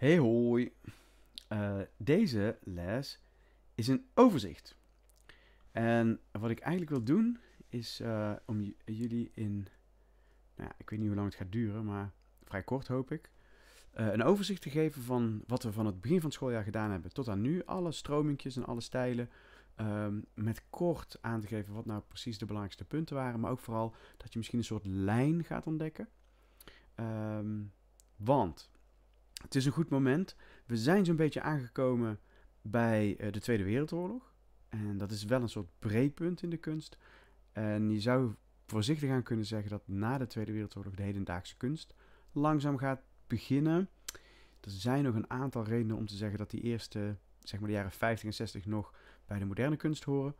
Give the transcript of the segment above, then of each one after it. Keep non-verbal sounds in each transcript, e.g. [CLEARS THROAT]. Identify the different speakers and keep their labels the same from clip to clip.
Speaker 1: Hey hoi, eh, deze les is een overzicht. En wat ik eigenlijk wil doen is eh, om jullie in, nou ja, ik weet niet hoe lang het gaat duren, maar vrij kort hoop ik, eh, een overzicht te geven van wat we van het begin van het schooljaar gedaan hebben tot aan nu. Alle stromingjes en alle stijlen. Ehm, met kort aan te geven wat nou precies de belangrijkste punten waren, maar ook vooral dat je misschien een soort lijn gaat ontdekken. Ehm, want het is een goed moment. We zijn zo'n beetje aangekomen bij eh, de Tweede Wereldoorlog. En dat is wel een soort breekpunt in de kunst. En je zou voorzichtig aan kunnen zeggen dat na de Tweede Wereldoorlog de hedendaagse kunst langzaam gaat beginnen. Er zijn nog een aantal redenen om te zeggen dat die eerste, zeg maar de jaren 50 en 60, nog bij de moderne kunst horen.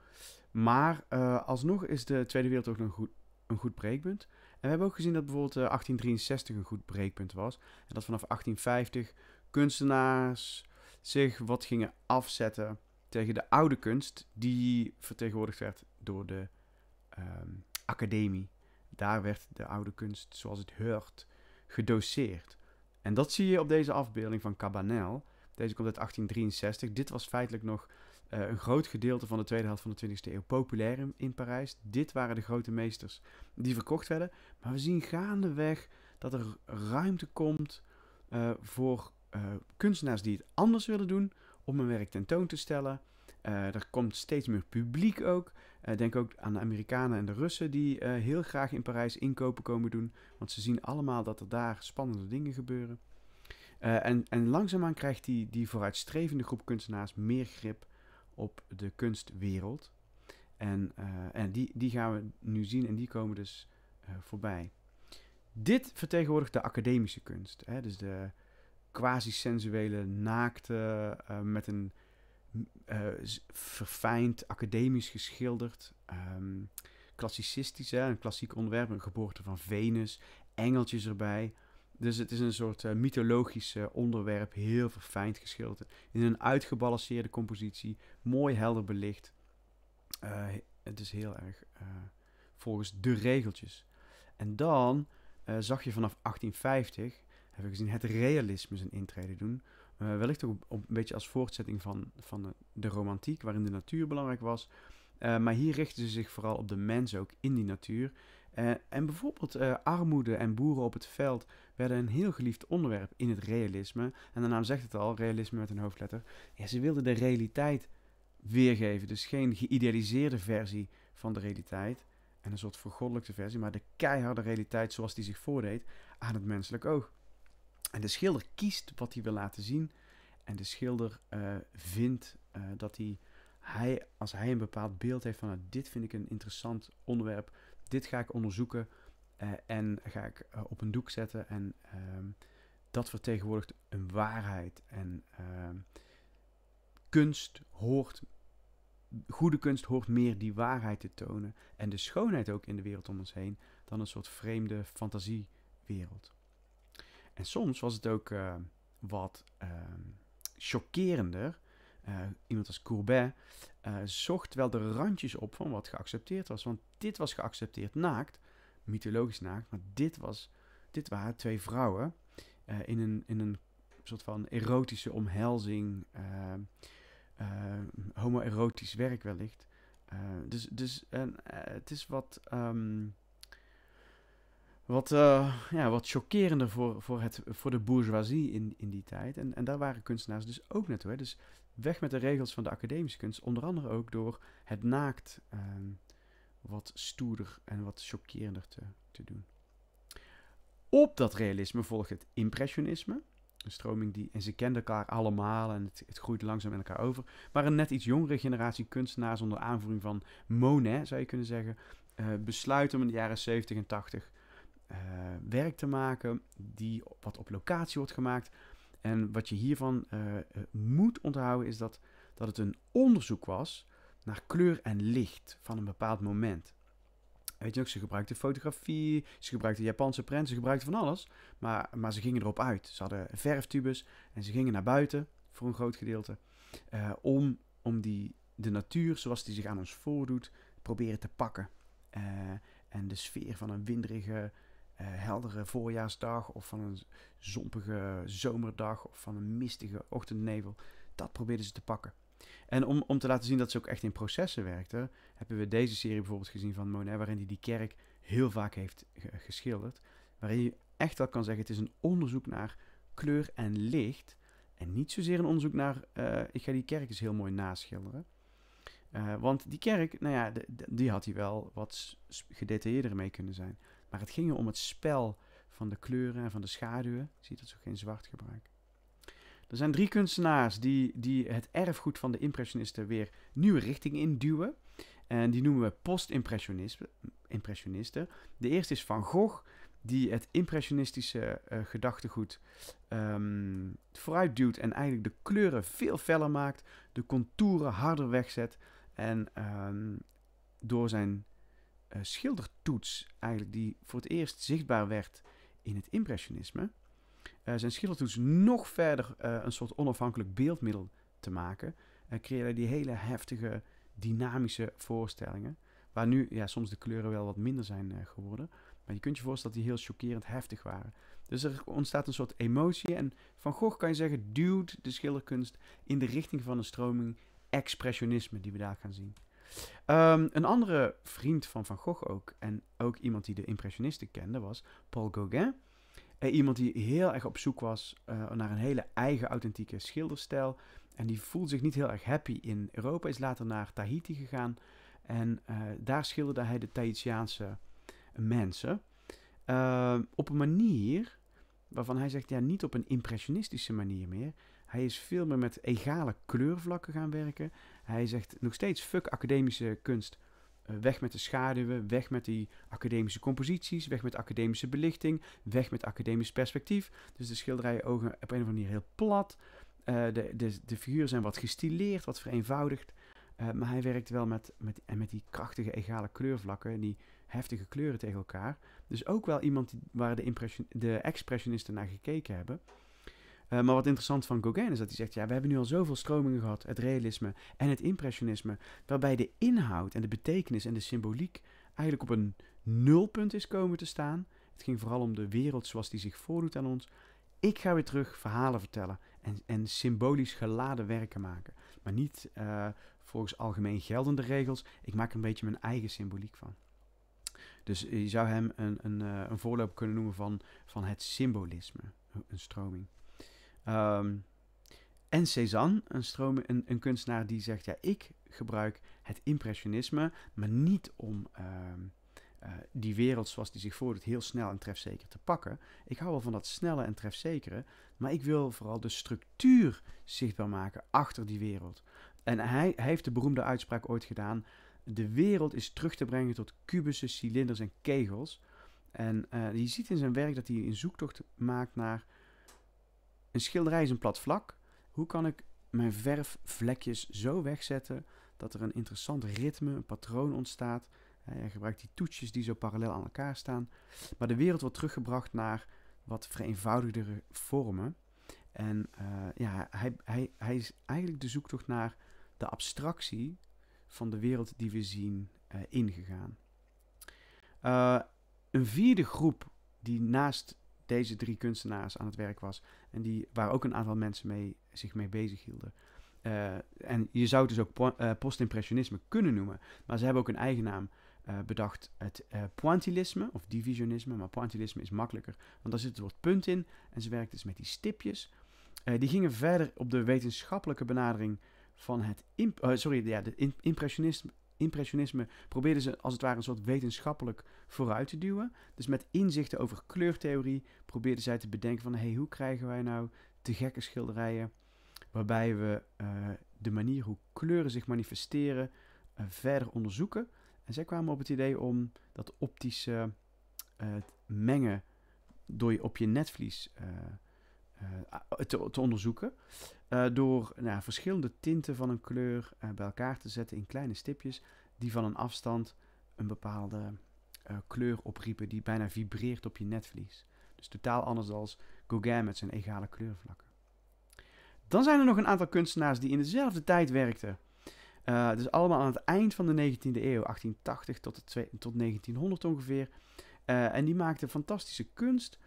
Speaker 1: Maar eh, alsnog is de Tweede Wereldoorlog een goed, een goed breekpunt. En we hebben ook gezien dat bijvoorbeeld 1863 eh, een goed breekpunt was. En dat vanaf 1850 kunstenaars zich wat gingen afzetten tegen de oude kunst die vertegenwoordigd werd door de ehm, academie. Daar werd de oude kunst, zoals het heurt, gedoseerd. En dat zie je op deze afbeelding van Cabanel. Deze komt uit 1863. Dit was feitelijk nog eh, een groot gedeelte van de tweede helft van de 20e eeuw populair in, Parijs. Dit waren de grote meesters die verkocht werden. Maar we zien gaandeweg dat er ruimte komt eh, voor eh, kunstenaars die het anders willen doen om hun werk tentoon te stellen. er komt steeds meer publiek ook. denk ook aan de Amerikanen en de Russen die heel graag in Parijs inkopen komen doen. Want ze zien allemaal dat er daar spannende dingen gebeuren. en, en langzaamaan krijgt die, die vooruitstrevende groep kunstenaars meer grip op de kunstwereld. En, eh, en die, die gaan we nu zien en die komen dus eh, voorbij. Dit vertegenwoordigt de academische kunst. Hè? Dus de quasi-sensuele, naakte, eh, met een verfijnd, academisch geschilderd, um, klassicistisch, hè? een klassiek onderwerp, een geboorte van Venus, engeltjes erbij dus het is een soort eh, mythologisch eh, onderwerp, heel verfijnd geschilderd. In een uitgebalanceerde compositie, mooi helder belicht. Eh, het is heel erg volgens de regeltjes. En dan zag je vanaf 1850, hebben we gezien, het realisme zijn intrede doen. wellicht ook op, op, een beetje als voortzetting van, van de romantiek, waarin de natuur belangrijk was. maar hier richten ze zich vooral op de mens ook in die natuur. Eh, en bijvoorbeeld eh, armoede en boeren op het veld werden een heel geliefd onderwerp in het realisme. En de naam zegt het al, realisme met een hoofdletter. Ja, ze wilden de realiteit weergeven, dus geen geïdealiseerde versie van de realiteit en een soort vergoddelijkte versie, maar de keiharde realiteit zoals die zich voordeed aan het menselijk oog. En de schilder kiest wat hij wil laten zien en de schilder eh, vindt dat hij, hij, als hij een bepaald beeld heeft van nou, dit vind ik een interessant onderwerp dit ga ik onderzoeken eh, en ga ik eh, op een doek zetten. En ehm, dat vertegenwoordigt een waarheid. En ehm, kunst hoort, goede kunst hoort meer die waarheid te tonen. En de schoonheid ook in de wereld om ons heen dan een soort vreemde fantasiewereld. En soms was het ook eh, wat ehm, chockerender eh, iemand als Courbet, eh, zocht wel de randjes op van wat geaccepteerd was. Want dit was geaccepteerd naakt, mythologisch naakt, maar dit, was, dit waren twee vrouwen eh, in, een, in een soort van erotische omhelzing, homoerotisch werk wellicht. dus dus en, het is wat. Um, wat, ja, wat chockerender voor, voor, het, voor de bourgeoisie in, in die tijd. En, en daar waren kunstenaars dus ook naartoe. Hè. Dus weg met de regels van de academische kunst. Onder andere ook door het naakt ehm, wat stoerder en wat chockerender te, te doen. Op dat realisme volgt het impressionisme. Een stroming die, en ze kenden elkaar allemaal en het, het, groeit langzaam in elkaar over. Maar een net iets jongere generatie kunstenaars onder aanvoering van Monet, zou je kunnen zeggen, uh, eh, besluit om in de jaren 70 en 80 eh, werk te maken die wat op locatie wordt gemaakt, en wat je hiervan eh, eh, moet onthouden is dat, dat het een onderzoek was naar kleur en licht van een bepaald moment. Weet je ook, ze gebruikten fotografie, ze gebruikten Japanse prenten, ze gebruikten van alles. Maar, maar ze gingen erop uit. Ze hadden verftubes en ze gingen naar buiten, voor een groot gedeelte, eh, om, om die, de natuur zoals die zich aan ons voordoet, proberen te pakken. en de sfeer van een winderige eh, heldere voorjaarsdag of van een zompige zomerdag of van een mistige ochtendnevel. Dat probeerden ze te pakken. En om, om te laten zien dat ze ook echt in processen werkte, hebben we deze serie bijvoorbeeld gezien van Monet, waarin hij die kerk heel vaak heeft geschilderd. Waarin je echt wel kan zeggen: het is een onderzoek naar kleur en licht. En niet zozeer een onderzoek naar: eh, ik ga die kerk eens heel mooi naschilderen. Eh, want die kerk, nou ja, die had hij wel wat gedetailleerder mee kunnen zijn. Maar het ging om het spel van de kleuren en van de schaduwen. Je ziet dat ze geen zwart gebruiken. Er zijn drie kunstenaars die, die het erfgoed van de impressionisten weer nieuwe richting induwen. En die noemen we post-impressionisten. De eerste is Van Gogh, die het impressionistische eh, gedachtegoed um, ehm, vooruit duwt en eigenlijk de kleuren veel feller maakt, de contouren harder wegzet en ehm, door zijn eh, schildertoets eigenlijk die voor het eerst zichtbaar werd in het impressionisme, eh, zijn schildertoets nog verder eh, een soort onafhankelijk beeldmiddel te maken, creëerde die hele heftige dynamische voorstellingen. Waar nu ja, soms de kleuren wel wat minder zijn geworden. Maar je kunt je voorstellen dat die heel chockerend heftig waren. Dus er ontstaat een soort emotie. En Van Gogh kan je zeggen, duwt de schilderkunst in de richting van een stroming expressionisme die we daar gaan zien. Ehm, een andere vriend van Van Gogh ook, en ook iemand die de impressionisten kende, was Paul Gauguin. Eh, iemand die heel erg op zoek was eh, naar een hele eigen authentieke schilderstijl. En die voelde zich niet heel erg happy in Europa, is later naar Tahiti gegaan. En eh, daar schilderde hij de Tahitiaanse mensen. Ehm, op een manier waarvan hij zegt, ja, niet op een impressionistische manier meer. Hij is veel meer met egale kleurvlakken gaan werken. Hij zegt nog steeds fuck academische kunst. Eh, weg met de schaduwen, weg met die academische composities, weg met academische belichting, weg met academisch perspectief. Dus de schilderijen ogen op een of andere manier heel plat. Eh, de, de, de figuren zijn wat gestileerd, wat vereenvoudigd. Eh, maar hij werkt wel met, met, en met die krachtige egale kleurvlakken en die heftige kleuren tegen elkaar. Dus ook wel iemand waar de, de expressionisten naar gekeken hebben. Eh, maar wat interessant van Gauguin is dat hij zegt: ja, we hebben nu al zoveel stromingen gehad, het realisme en het impressionisme, waarbij de inhoud en de betekenis en de symboliek eigenlijk op een nulpunt is komen te staan. Het ging vooral om de wereld zoals die zich voordoet aan ons. Ik ga weer terug verhalen vertellen en, en symbolisch geladen werken maken. Maar niet eh, volgens algemeen geldende regels. Ik maak er een beetje mijn eigen symboliek van. Dus je zou hem een, een, eh, een voorloop kunnen noemen van, van het symbolisme, een stroming. Ehm, en Cézanne, een, een, kunstenaar die zegt: ja, ik gebruik het impressionisme, maar niet om ehm, eh, die wereld zoals die zich voordoet heel snel en trefzeker te pakken. Ik hou wel van dat snelle en trefzekere, maar ik wil vooral de structuur zichtbaar maken achter die wereld. En hij, heeft de beroemde uitspraak ooit gedaan: de wereld is terug te brengen tot kubussen, cilinders en kegels. En eh, je ziet in zijn werk dat hij een zoektocht maakt naar een schilderij is een plat vlak. Hoe kan ik mijn verfvlekjes zo wegzetten dat er een interessant ritme, een patroon ontstaat? Hij eh, gebruikt die toetsjes die zo parallel aan elkaar staan. Maar de wereld wordt teruggebracht naar wat vereenvoudigdere vormen. En eh, ja, hij, hij, hij is eigenlijk de zoektocht naar de abstractie van de wereld die we zien eh, ingegaan. een vierde groep die naast deze drie kunstenaars aan het werk was, en die, waar ook een aantal mensen mee, zich mee bezig hielden. Eh, en je zou het dus ook po uh, postimpressionisme kunnen noemen. Maar ze hebben ook een eigen naam eh, bedacht. Het pointillisme of divisionisme. Maar pointillisme is makkelijker. Want daar zit het woord punt in. En ze werkte dus met die stipjes. die gingen verder op de wetenschappelijke benadering van het... sorry, ja, de impressionisme, impressionisme probeerden ze als het ware een soort wetenschappelijk vooruit te duwen. Dus met inzichten over kleurtheorie probeerden zij te bedenken van hé, hoe krijgen wij nou te gekke schilderijen waarbij we eh, de manier hoe kleuren zich manifesteren eh, verder onderzoeken. En zij kwamen op het idee om dat optische eh, mengen door je, op je netvlies eh, te, te, onderzoeken. Eh, door nou, verschillende tinten van een kleur eh, bij elkaar te zetten in kleine stipjes die van een afstand een bepaalde kleur opriepen die bijna vibreert op je netvlies. Dus totaal anders dan Gauguin met zijn egale kleurvlakken. Dan zijn er nog een aantal kunstenaars die in dezelfde tijd werkten. Uh, dus allemaal aan het eind van de 19e eeuw, 1880 tot, tot 1900 ongeveer. en die maakten fantastische kunst,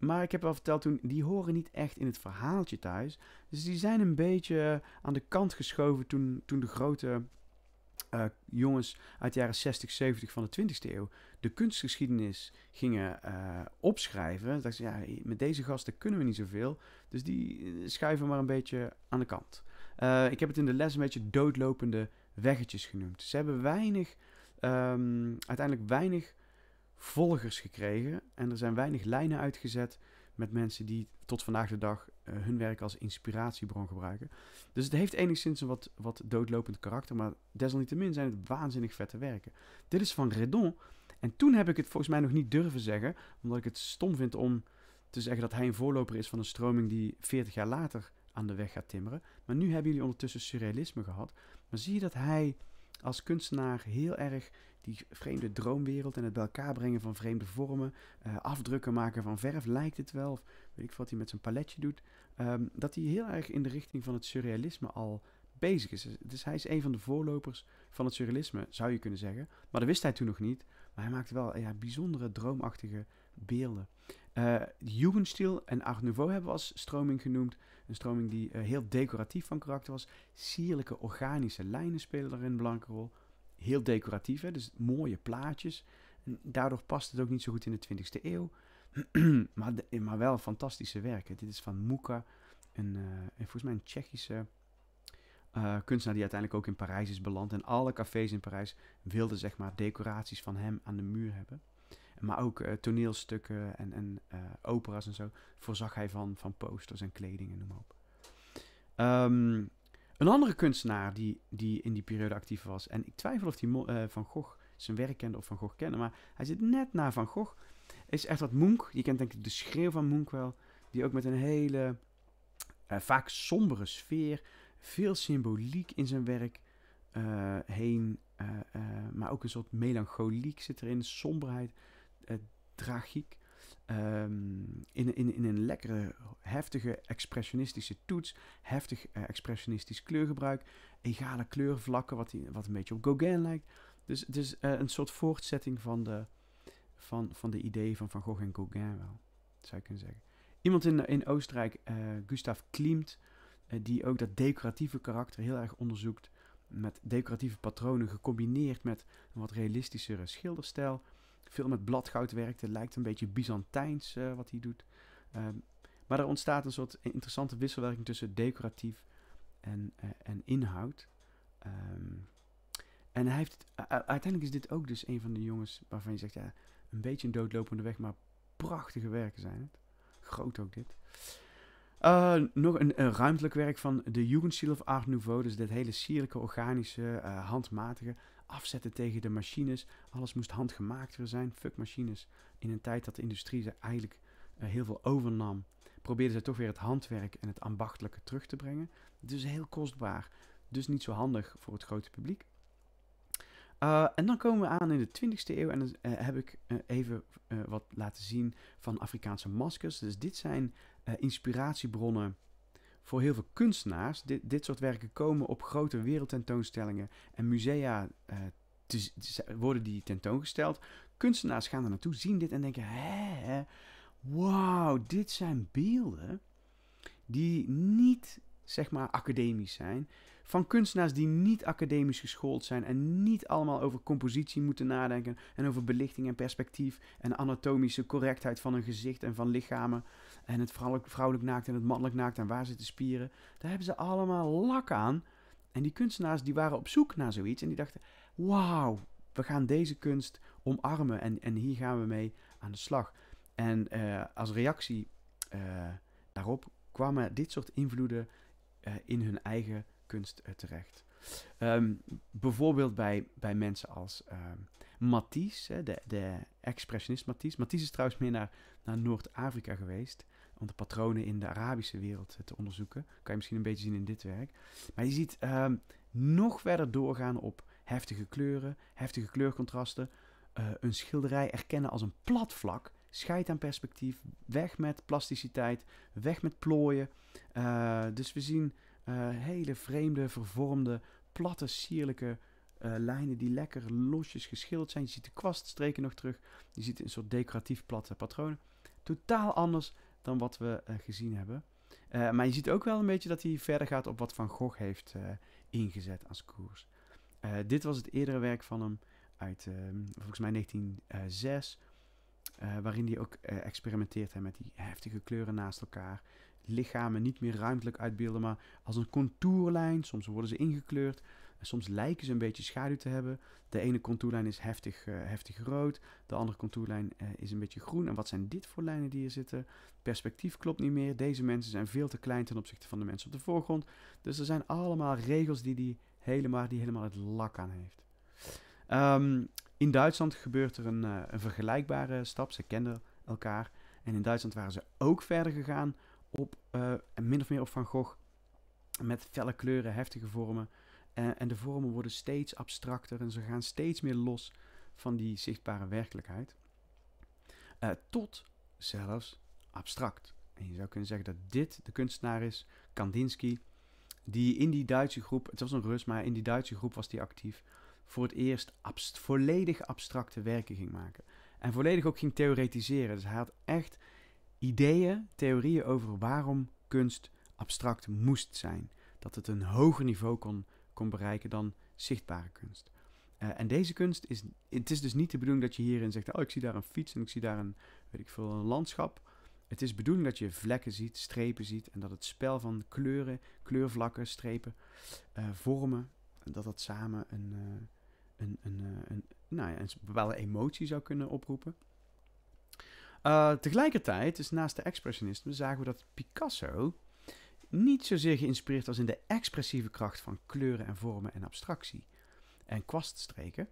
Speaker 1: maar ik heb wel verteld toen, die horen niet echt in het verhaaltje thuis. Dus die zijn een beetje eh, aan de kant geschoven toen, toen de grote eh, jongens uit de jaren 60, 70 van de 20e eeuw de kunstgeschiedenis gingen eh, opschrijven. dat ze, ja, met deze gasten kunnen we niet zoveel. Dus die schuiven maar een beetje aan de kant. ik heb het in de les een beetje doodlopende weggetjes genoemd. Ze hebben weinig, ehm, uiteindelijk weinig volgers gekregen. En er zijn weinig lijnen uitgezet met mensen die tot vandaag de dag eh, hun werk als inspiratiebron gebruiken. Dus het heeft enigszins een wat, wat doodlopend karakter, maar desalniettemin zijn het waanzinnig vette werken. Dit is van Redon. En toen heb ik het volgens mij nog niet durven zeggen, omdat ik het stom vind om te zeggen dat hij een voorloper is van een stroming die 40 jaar later aan de weg gaat timmeren. Maar nu hebben jullie ondertussen surrealisme gehad. Maar zie je dat hij als kunstenaar heel erg die vreemde droomwereld en het bij elkaar brengen van vreemde vormen, eh, afdrukken maken van verf, lijkt het wel, of weet ik wat hij met zijn paletje doet, ehm, dat hij heel erg in de richting van het surrealisme al bezig is. Dus hij is een van de voorlopers van het surrealisme, zou je kunnen zeggen. Maar dat wist hij toen nog niet. Maar hij maakte wel ja, bijzondere, droomachtige beelden. Uh, Jugendstil en Art Nouveau hebben we als stroming genoemd. Een stroming die eh, heel decoratief van karakter was. Sierlijke, organische lijnen spelen daarin een belangrijke rol heel decoratief, hè? dus mooie plaatjes. En daardoor past het ook niet zo goed in de 20e eeuw. [CLEARS THROAT] maar, maar wel fantastische werken. Dit is van Muka, een, uh, volgens mij een Tsjechische uh, kunstenaar die uiteindelijk ook in Parijs is beland. En alle cafés in Parijs wilden zeg maar decoraties van hem aan de muur hebben. Maar ook eh, toneelstukken en, en opera's en zo voorzag hij van, van posters en kleding en noem maar op. Ehm, een andere kunstenaar die, die in die periode actief was, en ik twijfel of die eh, Van Gogh zijn werk kende of Van Gogh kende, maar hij zit net na Van Gogh, is echt dat Munch. Je kent denk ik de schreeuw van Munch wel, die ook met een hele eh, vaak sombere sfeer, veel symboliek in zijn werk eh, heen, maar ook een soort melancholiek zit erin, somberheid, tragiek. Ehm, in, in, in een lekkere, heftige, expressionistische toets. Heftig eh, expressionistisch kleurgebruik. Egale kleurvlakken, wat, wat een beetje op Gauguin lijkt. Dus het is dus, eh, een soort voortzetting van de, van, van de ideeën van Van Gogh en Gauguin wel, zou je kunnen zeggen. Iemand in, in Oostenrijk, uh, eh, Gustav Klimt, die ook dat decoratieve karakter heel erg onderzoekt. Met decoratieve patronen gecombineerd met een wat realistischere schilderstijl veel met bladgoud werkte. Lijkt een beetje Byzantijns eh, wat hij doet. Ehm, maar er ontstaat een soort interessante wisselwerking tussen decoratief en, eh, en inhoud. Ehm, en hij heeft, uiteindelijk is dit ook dus een van de jongens waarvan je zegt, ja, een beetje een doodlopende weg, maar prachtige werken zijn het. Groot ook dit. Eh, nog een, een, ruimtelijk werk van de Jugendstil of Art Nouveau. Dus dit hele sierlijke, organische, handmatige afzetten tegen de machines. Alles moest handgemaakter zijn. Fuck machines. In een tijd dat de industrie ze eigenlijk eh, heel veel overnam, probeerden ze toch weer het handwerk en het ambachtelijke terug te brengen. Dus heel kostbaar. Dus niet zo handig voor het grote publiek. Eh, en dan komen we aan in de 20e eeuw en dan eh, heb ik even wat laten zien van Afrikaanse maskers. Dus dit zijn inspiratiebronnen voor heel veel kunstenaars, dit, dit soort werken komen op grote wereldtentoonstellingen en musea eh, worden die tentoongesteld. Kunstenaars gaan er naartoe, zien dit en denken, hè, wauw, dit zijn beelden die niet, zeg maar, academisch zijn, van kunstenaars die niet academisch geschoold zijn en niet allemaal over compositie moeten nadenken en over belichting en perspectief en anatomische correctheid van een gezicht en van lichamen en het vrouwelijk, vrouwelijk naakt en het mannelijk naakt en waar zitten spieren. Daar hebben ze allemaal lak aan. En die kunstenaars die waren op zoek naar zoiets en die dachten, wauw, we gaan deze kunst omarmen en, en hier gaan we mee aan de slag. En eh, als reactie eh, daarop kwamen dit soort invloeden eh, in hun eigen kunst eh, terecht. Ehm, bijvoorbeeld bij, bij mensen als ehm, Matisse, de, de expressionist Matisse. Matisse is trouwens meer naar, naar Noord-Afrika geweest om de patronen in de Arabische wereld eh, te onderzoeken. Kan je misschien een beetje zien in dit werk. Maar je ziet ehm, nog verder doorgaan op heftige kleuren, heftige kleurcontrasten. Eh, een schilderij erkennen als een plat vlak. Scheid aan perspectief, weg met plasticiteit, weg met plooien. dus we zien eh, hele vreemde, vervormde, platte, sierlijke eh, lijnen die lekker losjes geschilderd zijn. Je ziet de kwaststreken nog terug. Je ziet een soort decoratief platte patronen. Totaal anders dan wat we eh, gezien hebben. maar je ziet ook wel een beetje dat hij verder gaat op wat Van Gogh heeft ingezet als koers. dit was het eerdere werk van hem uit volgens mij 1906. waarin hij ook experimenteert hè, met die heftige kleuren naast elkaar lichamen niet meer ruimtelijk uitbeelden, maar als een contourlijn. Soms worden ze ingekleurd. En soms lijken ze een beetje schaduw te hebben. De ene contourlijn is heftig, eh, heftig rood. De andere contourlijn eh, is een beetje groen. En wat zijn dit voor lijnen die hier zitten? Perspectief klopt niet meer. Deze mensen zijn veel te klein ten opzichte van de mensen op de voorgrond. Dus er zijn allemaal regels die, die, helemaal, die helemaal het lak aan heeft. Ehm, in Duitsland gebeurt er een, eh, een vergelijkbare stap. Ze kenden elkaar. En in Duitsland waren ze ook verder gegaan op, eh, min of meer op Van Gogh, met felle kleuren, heftige vormen. Eh, en de vormen worden steeds abstracter en ze gaan steeds meer los van die zichtbare werkelijkheid. Eh, tot zelfs abstract. En je zou kunnen zeggen dat dit de kunstenaar is, Kandinsky, die in die Duitse groep, het was een Rus, maar in die Duitse groep was hij actief, voor het eerst volledig abstracte werken ging maken. En volledig ook ging theoretiseren. Dus hij had echt ideeën, theorieën over waarom kunst abstract moest zijn. Dat het een hoger niveau kon, kon bereiken dan zichtbare kunst. Eh, en deze kunst is, het is dus niet de bedoeling dat je hierin zegt, oh ik zie daar een fiets en ik zie daar een, weet ik veel, een landschap. Het is de bedoeling dat je vlekken ziet, strepen ziet en dat het spel van kleuren, kleurvlakken, strepen, uh, vormen, dat dat samen een, eh, een, een, een, nou ja, een bepaalde emotie zou kunnen oproepen. Eh, tegelijkertijd, dus naast de expressionisme, zagen we dat Picasso niet zozeer geïnspireerd was in de expressieve kracht van kleuren en vormen en abstractie en kwaststreken,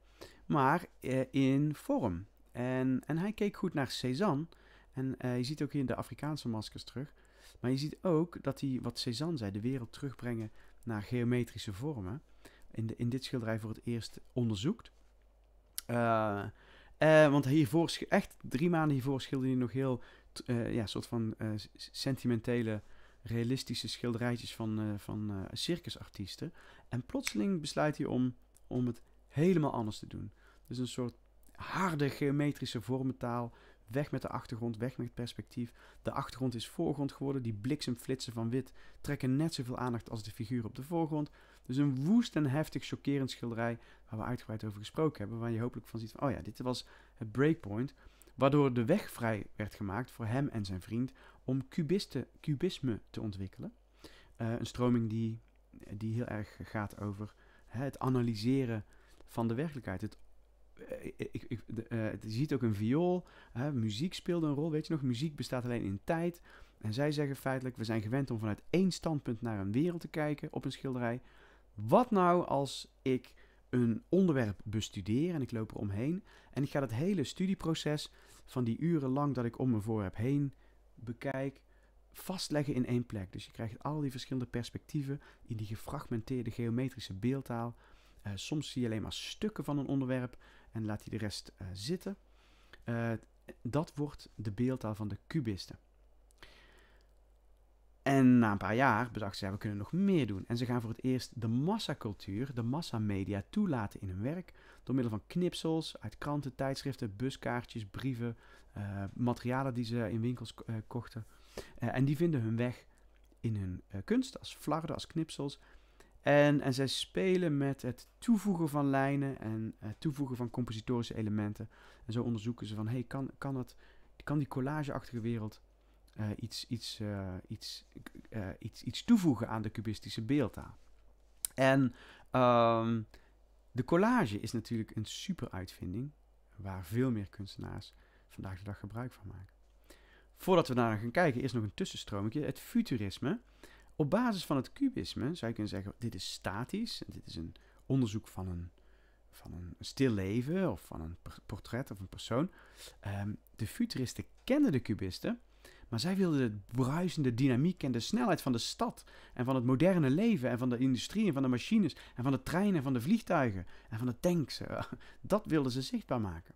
Speaker 1: maar eh, in vorm. En, en hij keek goed naar Cézanne. En eh, je ziet ook hier de Afrikaanse maskers terug. Maar je ziet ook dat hij, wat Cézanne zei, de wereld terugbrengen naar geometrische vormen. In, de, in dit schilderij voor het eerst onderzoekt. Uh, eh, want hiervoor, echt drie maanden hiervoor schilderde hij nog heel, eh, ja, soort van eh, sentimentele, realistische schilderijtjes van, van circusartiesten. En plotseling besluit hij om, om het helemaal anders te doen. Dus een soort harde geometrische vormentaal. Weg met de achtergrond, weg met het perspectief. De achtergrond is voorgrond geworden. Die bliksemflitsen van wit trekken net zoveel aandacht als de figuur op de voorgrond. Dus een woest en heftig chockerend schilderij waar we uitgebreid over gesproken hebben, waar je hopelijk van ziet van, oh ja, dit was het breakpoint, waardoor de weg vrij werd gemaakt voor hem en zijn vriend om cubiste, cubisme te ontwikkelen. Eh, een stroming die, die heel erg gaat over hè, het analyseren van de werkelijkheid, het eh, ik, ik, eh, je ziet ook een viool. Hè? muziek speelde een rol, weet je nog? Muziek bestaat alleen in tijd. En zij zeggen feitelijk, we zijn gewend om vanuit één standpunt naar een wereld te kijken op een schilderij. Wat nou als ik een onderwerp bestudeer en ik loop er omheen en ik ga dat hele studieproces van die uren lang dat ik om mijn voorwerp heen bekijk, vastleggen in één plek. Dus je krijgt al die verschillende perspectieven in die gefragmenteerde geometrische beeldtaal. Eh, soms zie je alleen maar stukken van een onderwerp en laat je de rest eh, zitten. Eh, dat wordt de beeldtaal van de cubisten. En na een paar jaar bedachten ze, we kunnen nog meer doen. En ze gaan voor het eerst de massacultuur, de massamedia toelaten in hun werk. Door middel van knipsels uit kranten, tijdschriften, buskaartjes, brieven, eh, materialen die ze in winkels eh, kochten. Eh, en die vinden hun weg in hun kunst, als flarden, als knipsels. En, en zij spelen met het toevoegen van lijnen en het toevoegen van compositorische elementen. En zo onderzoeken ze van, hey, kan, kan, het, kan die collageachtige wereld eh, iets, iets, eh, iets, eh, iets, iets toevoegen aan de cubistische beelda. En ehm, de collage is natuurlijk een super uitvinding waar veel meer kunstenaars vandaag de dag gebruik van maken. Voordat we naar gaan kijken, is nog een tussenstroometje Het futurisme. Op basis van het cubisme zou je kunnen zeggen, dit is statisch. Dit is een onderzoek van een, van een stil leven of van een portret of een persoon. Ehm, de futuristen kenden de cubisten maar zij wilden de bruisende dynamiek en de snelheid van de stad en van het moderne leven en van de industrie en van de machines en van de treinen en van de vliegtuigen en van de tanks. [LAUGHS] Dat wilden ze zichtbaar maken.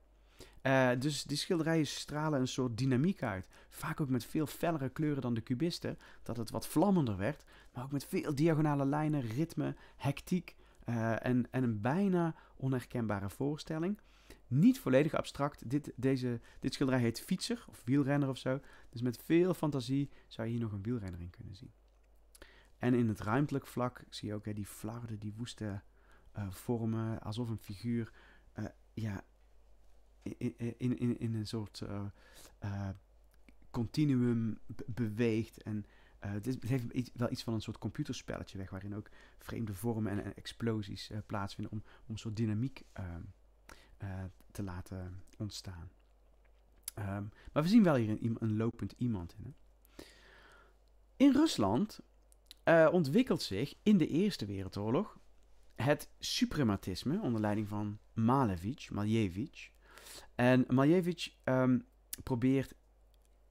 Speaker 1: Eh, dus die schilderijen stralen een soort dynamiek uit. Vaak ook met veel fellere kleuren dan de cubisten, dat het wat vlammender werd. Maar ook met veel diagonale lijnen, ritme, hectiek eh, en, en een bijna onherkenbare voorstelling niet volledig abstract. Dit, deze, dit schilderij heet fietser of wielrenner of zo. Dus met veel fantasie zou je hier nog een wielrenner in kunnen zien. En in het ruimtelijk vlak zie je ook hè, die flarden, die woeste eh, vormen, alsof een figuur eh, ja, in, in, in, een soort uh, continuum beweegt. En het, is, heeft wel iets van een soort computerspelletje weg, waarin ook vreemde vormen en, explosies plaatsvinden om, om een soort dynamiek te ehm, eh, te laten ontstaan. Ehm, maar we zien wel hier een, een lopend iemand in. Hè? In Rusland eh, ontwikkelt zich in de Eerste Wereldoorlog het suprematisme onder leiding van Malevich, Maljevich. En Malevich ehm, probeert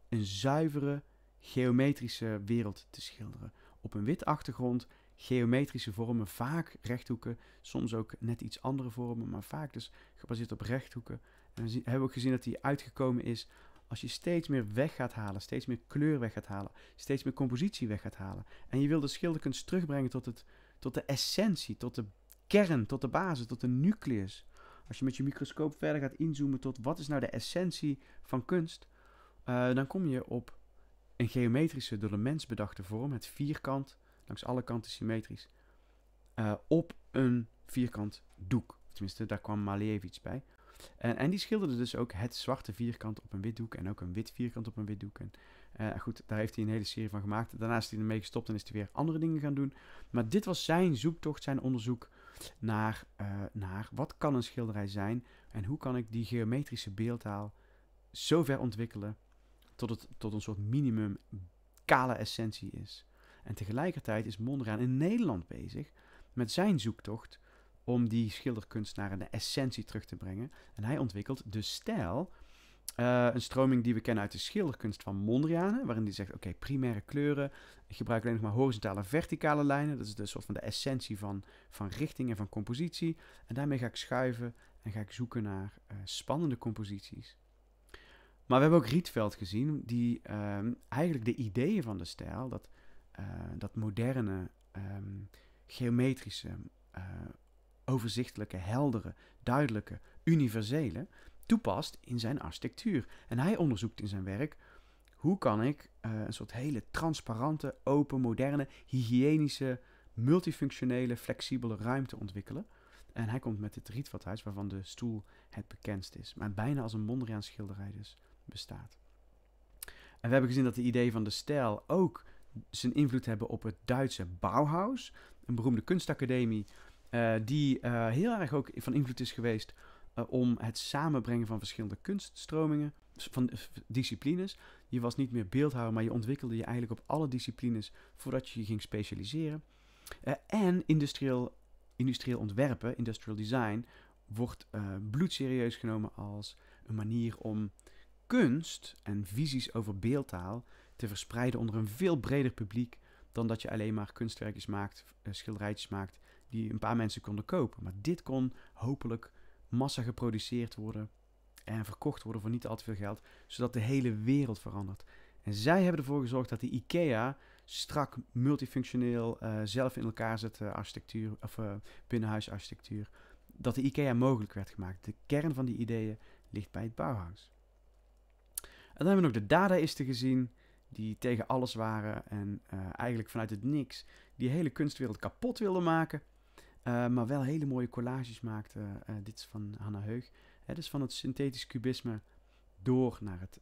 Speaker 1: een zuivere geometrische wereld te schilderen. Op een wit achtergrond geometrische vormen, vaak rechthoeken, soms ook net iets andere vormen, maar vaak dus gebaseerd op rechthoeken. En we hebben ook gezien dat die uitgekomen is als je steeds meer weg gaat halen, steeds meer kleur weg gaat halen, steeds meer compositie weg gaat halen. En je wil de schilderkunst terugbrengen tot, het, tot de essentie, tot de kern, tot de basis, tot de nucleus. Als je met je microscoop verder gaat inzoomen tot wat is nou de essentie van kunst, uh, dan kom je op een geometrische, door de mens bedachte vorm, het vierkant, langs alle kanten symmetrisch, eh, op een vierkant doek. Tenminste, daar kwam Malevich bij. Eh, en, die schilderde dus ook het zwarte vierkant op een wit doek en ook een wit vierkant op een wit doek. En eh, goed, daar heeft hij een hele serie van gemaakt. Daarna is hij ermee gestopt en is hij weer andere dingen gaan doen. Maar dit was zijn zoektocht, zijn onderzoek naar, naar wat kan een schilderij zijn en hoe kan ik die geometrische beeldtaal zo ver ontwikkelen tot het tot een soort minimum kale essentie is. En tegelijkertijd is Mondriaan in Nederland bezig met zijn zoektocht om die schilderkunst naar de essentie terug te brengen. En hij ontwikkelt de stijl, eh, een stroming die we kennen uit de schilderkunst van Mondriaan, waarin hij zegt: oké, primaire kleuren, ik gebruik alleen nog maar horizontale en verticale lijnen. Dat is de soort van de essentie van, van richting en van compositie. En daarmee ga ik schuiven en ga ik zoeken naar eh, spannende composities. Maar we hebben ook Rietveld gezien, die ehm, eigenlijk de ideeën van de stijl, dat eh, dat moderne, ehm, geometrische, eh, overzichtelijke, heldere, duidelijke, universele toepast in zijn architectuur. En hij onderzoekt in zijn werk hoe kan ik eh, een soort hele transparante, open, moderne, hygiënische, multifunctionele, flexibele ruimte ontwikkelen. En hij komt met het Rietvathuis, waarvan de stoel het bekendst is, maar bijna als een Mondriaan schilderij dus bestaat. En we hebben gezien dat het idee van de stijl ook zijn invloed hebben op het Duitse Bauhaus, een beroemde kunstacademie, eh, die eh, heel erg ook van invloed is geweest uh, om het samenbrengen van verschillende kunststromingen, van disciplines. Je was niet meer beeldhouwer, maar je ontwikkelde je eigenlijk op alle disciplines voordat je je ging specialiseren. en industrieel, industrieel ontwerpen, industrial design, wordt bloedserieus genomen als een manier om kunst en visies over beeldtaal te verspreiden onder een veel breder publiek dan dat je alleen maar kunstwerkjes maakt, eh, schilderijtjes maakt die een paar mensen konden kopen. Maar dit kon hopelijk massa geproduceerd worden en verkocht worden voor niet al te veel geld, zodat de hele wereld verandert. En zij hebben ervoor gezorgd dat de IKEA strak multifunctioneel eh, zelf in elkaar zette architectuur of eh, binnenhuisarchitectuur, dat de IKEA mogelijk werd gemaakt. De kern van die ideeën ligt bij het Bauhaus. En dan hebben we nog de Dadaïsten gezien die tegen alles waren en eh, eigenlijk vanuit het niks die hele kunstwereld kapot wilden maken. Eh, maar wel hele mooie collages maakte. Eh, dit is van Hanna Heug. Het is van het synthetisch kubisme door naar, het,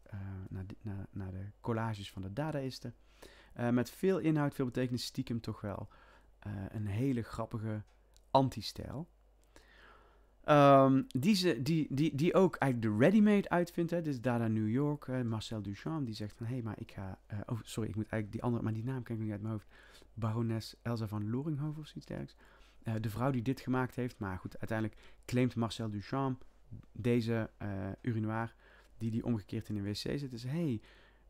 Speaker 1: naar, de, naar, naar, de collages van de dadaïsten. met veel inhoud, veel betekenis, stiekem toch wel een hele grappige anti-stijl. Um, die, die, die, die ook eigenlijk de ready-made uitvindt. Hè. Dus Dada New York, Marcel Duchamp, die zegt van... Hé, hey, maar ik ga... Eh, oh, sorry, ik moet eigenlijk die andere... Maar die naam ken ik niet uit mijn hoofd. Barones Elsa van Loringhoven of zoiets dergelijks. Eh, de vrouw die dit gemaakt heeft. Maar goed, uiteindelijk claimt Marcel Duchamp deze eh, urinoir... die die omgekeerd in een wc zit. Dus hé, hey,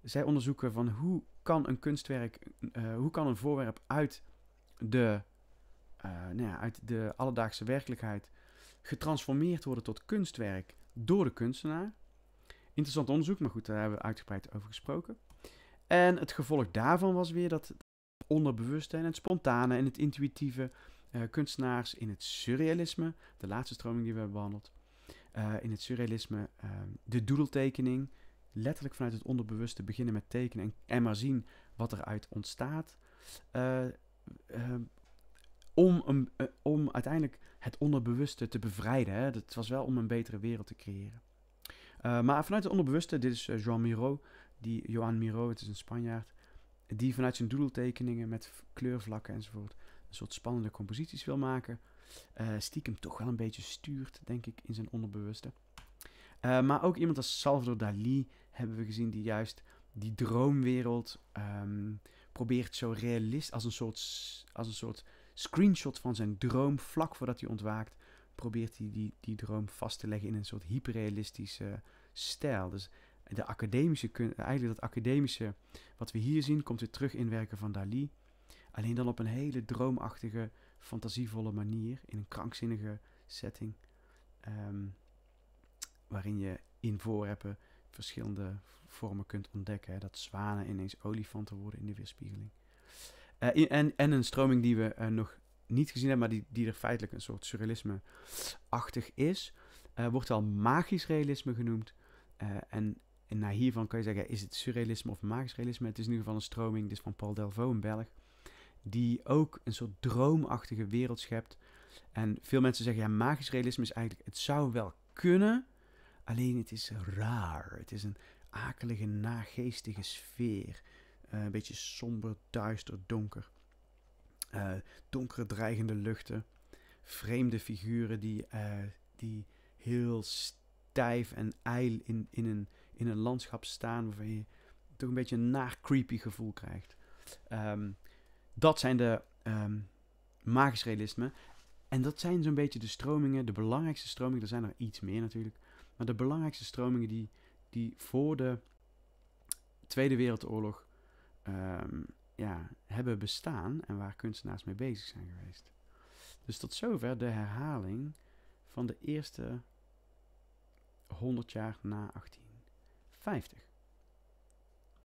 Speaker 1: zij onderzoeken van hoe kan een kunstwerk... hoe kan een voorwerp uit de... nou ja, uit de alledaagse werkelijkheid getransformeerd worden tot kunstwerk door de kunstenaar. Interessant onderzoek, maar goed, daar hebben we uitgebreid over gesproken. En het gevolg daarvan was weer dat het onderbewuste en het spontane en het intuïtieve eh, kunstenaars in het surrealisme, de laatste stroming die we hebben behandeld, eh, in het surrealisme ehm, de doedeltekening, letterlijk vanuit het onderbewuste beginnen met tekenen en, en maar zien wat eruit ontstaat, eh, ehm, om, eh, om uiteindelijk het onderbewuste te bevrijden. Hè? Dat was wel om een betere wereld te creëren. Eh, maar vanuit het onderbewuste, dit is eh, Joan Miro, die, Joan Miró, het is een Spanjaard, die vanuit zijn doedeltekeningen met kleurvlakken enzovoort een soort spannende composities wil maken. Uh, stiekem toch wel een beetje stuurt, denk ik, in zijn onderbewuste. maar ook iemand als Salvador Dali hebben we gezien die juist die droomwereld ehm, probeert zo realist als een soort, als een soort screenshot van zijn droom vlak voordat hij ontwaakt. Probeert hij die, die droom vast te leggen in een soort hyperrealistische stijl. Dus de academische, eigenlijk dat academische wat we hier zien, komt weer terug in werken van Dali. Alleen dan op een hele droomachtige, fantasievolle manier. In een krankzinnige setting. Ehm, waarin je in voorheppen verschillende vormen kunt ontdekken. Hè? Dat zwanen ineens olifanten worden in de weerspiegeling. Eh, en, en een stroming die we eh, nog niet gezien hebben, maar die, die er feitelijk een soort surrealisme-achtig is. Eh, wordt wel magisch realisme genoemd. en, en nou, hiervan kan je zeggen, is het surrealisme of magisch realisme? Het is in ieder geval een stroming, dus van Paul Delvaux, in Belg, die ook een soort droomachtige wereld schept. En veel mensen zeggen, ja, magisch realisme is eigenlijk, het zou wel kunnen, alleen het is raar. Het is een akelige, nageestige sfeer. Eh, een beetje somber, duister, donker. Uh, donkere, dreigende luchten. Vreemde figuren die, eh, die heel stijf en ijl in, in, een, in een landschap staan. Waarvan je toch een beetje een naar creepy gevoel krijgt. Ehm, dat zijn de um, magisch realisme. En dat zijn zo'n beetje de stromingen, de belangrijkste stromingen. Er zijn er iets meer natuurlijk. Maar de belangrijkste stromingen die, die voor de Tweede Wereldoorlog um, ja, hebben bestaan en waar kunstenaars mee bezig zijn geweest. Dus tot zover de herhaling van de eerste 100 jaar na 1850.